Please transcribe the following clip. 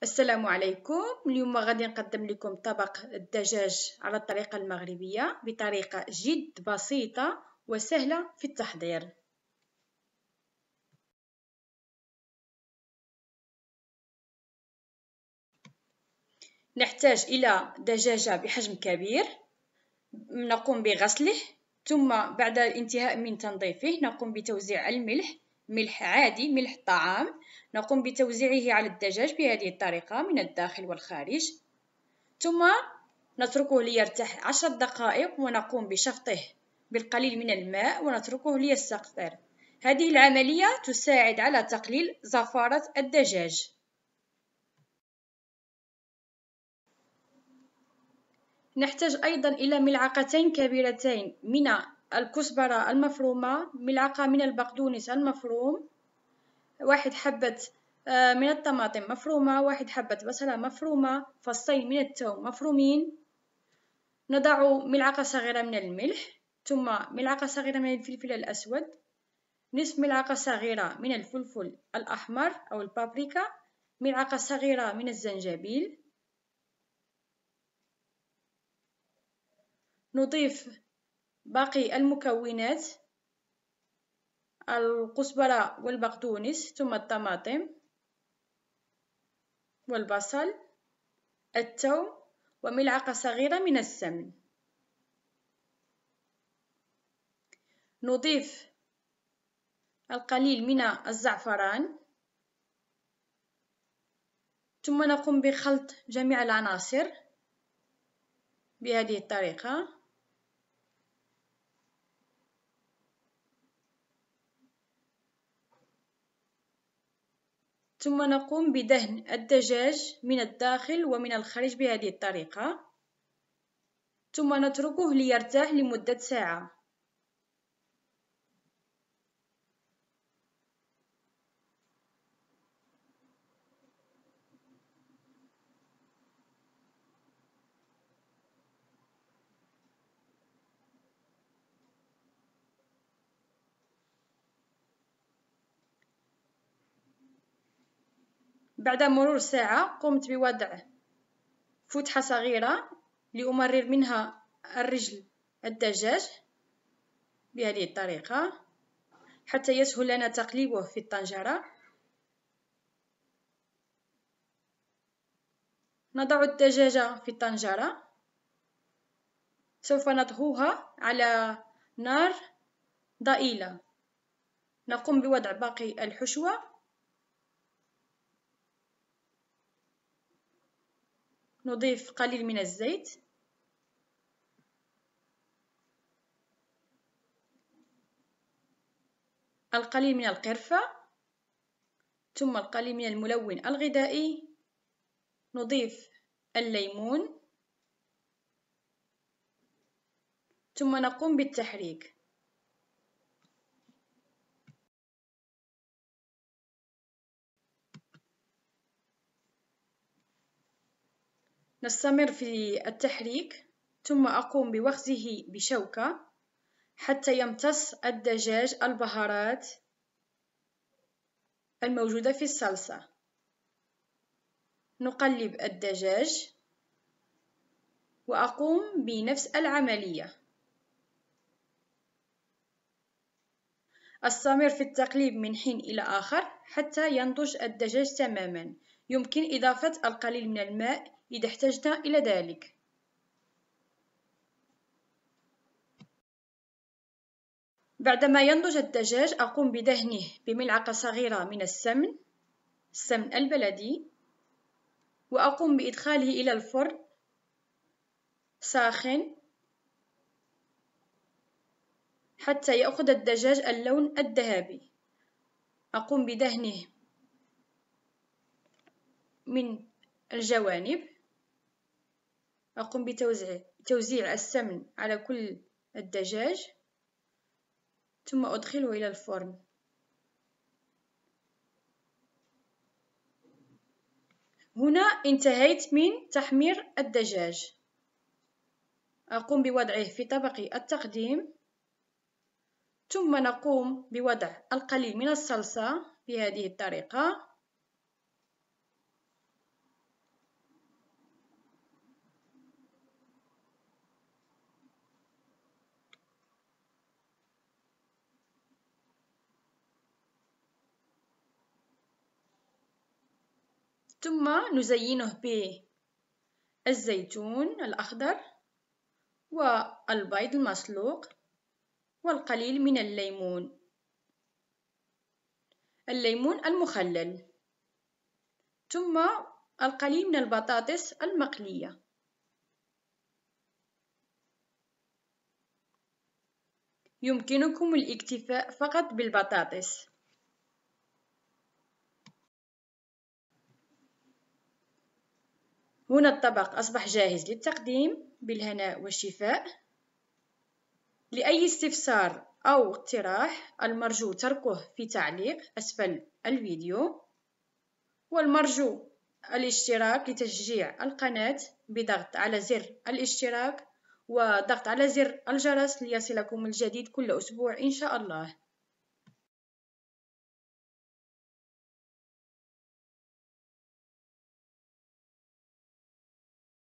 السلام عليكم اليوم غادي نقدم لكم طبق الدجاج على الطريقة المغربية بطريقة جد بسيطة وسهلة في التحضير نحتاج إلى دجاجة بحجم كبير نقوم بغسله ثم بعد الانتهاء من تنظيفه نقوم بتوزيع الملح ملح عادي ملح طعام نقوم بتوزيعه على الدجاج بهذه الطريقة من الداخل والخارج ثم نتركه ليرتاح عشر دقائق ونقوم بشفطه بالقليل من الماء ونتركه ليستقطر هذه العملية تساعد على تقليل زفارة الدجاج نحتاج أيضا إلى ملعقتين كبيرتين من الكزبرة المفرومة ملعقة من البقدونس المفروم واحد حبة آه، من الطماطم مفرومة واحد حبة بصلة مفرومة فصين من التوم مفرومين نضع ملعقة صغيرة من الملح ثم ملعقة صغيرة من الفلفل الأسود نصف ملعقة صغيرة من الفلفل الأحمر أو البابريكا ملعقة صغيرة من الزنجبيل نضيف باقي المكونات القزبرة والبقدونس ثم الطماطم والبصل التوم وملعقة صغيرة من السمن نضيف القليل من الزعفران ثم نقوم بخلط جميع العناصر بهذه الطريقة ثم نقوم بدهن الدجاج من الداخل ومن الخارج بهذه الطريقة ثم نتركه ليرتاح لمدة ساعة بعد مرور ساعة قمت بوضع فتحة صغيرة لأمرر منها الرجل الدجاج بهذه الطريقة حتى يسهل لنا تقليبه في الطنجرة نضع الدجاجة في الطنجرة سوف نطهوها على نار ضئيلة نقوم بوضع باقي الحشوة نضيف قليل من الزيت القليل من القرفة ثم القليل من الملون الغذائي نضيف الليمون ثم نقوم بالتحريك نستمر في التحريك ثم أقوم بوخزه بشوكة حتى يمتص الدجاج البهارات الموجودة في الصلصة نقلب الدجاج وأقوم بنفس العملية أستمر في التقليب من حين إلى آخر حتى ينضج الدجاج تماما يمكن إضافة القليل من الماء إذا احتجنا إلى ذلك بعدما ينضج الدجاج أقوم بدهنه بملعقة صغيرة من السمن السمن البلدي وأقوم بإدخاله إلى الفرن ساخن حتى يأخذ الدجاج اللون الذهبي أقوم بدهنه من الجوانب أقوم بتوزيع توزيع السمن على كل الدجاج ثم أدخله إلى الفرن هنا انتهيت من تحمير الدجاج أقوم بوضعه في طبق التقديم ثم نقوم بوضع القليل من الصلصة بهذه الطريقة ثم نزينه بالزيتون الأخضر والبيض المسلوق والقليل من الليمون الليمون المخلل ثم القليل من البطاطس المقلية يمكنكم الاكتفاء فقط بالبطاطس هنا الطبق أصبح جاهز للتقديم بالهناء والشفاء لأي استفسار أو اقتراح المرجو تركه في تعليق أسفل الفيديو والمرجو الاشتراك لتشجيع القناة بضغط على زر الاشتراك وضغط على زر الجرس ليصلكم الجديد كل أسبوع إن شاء الله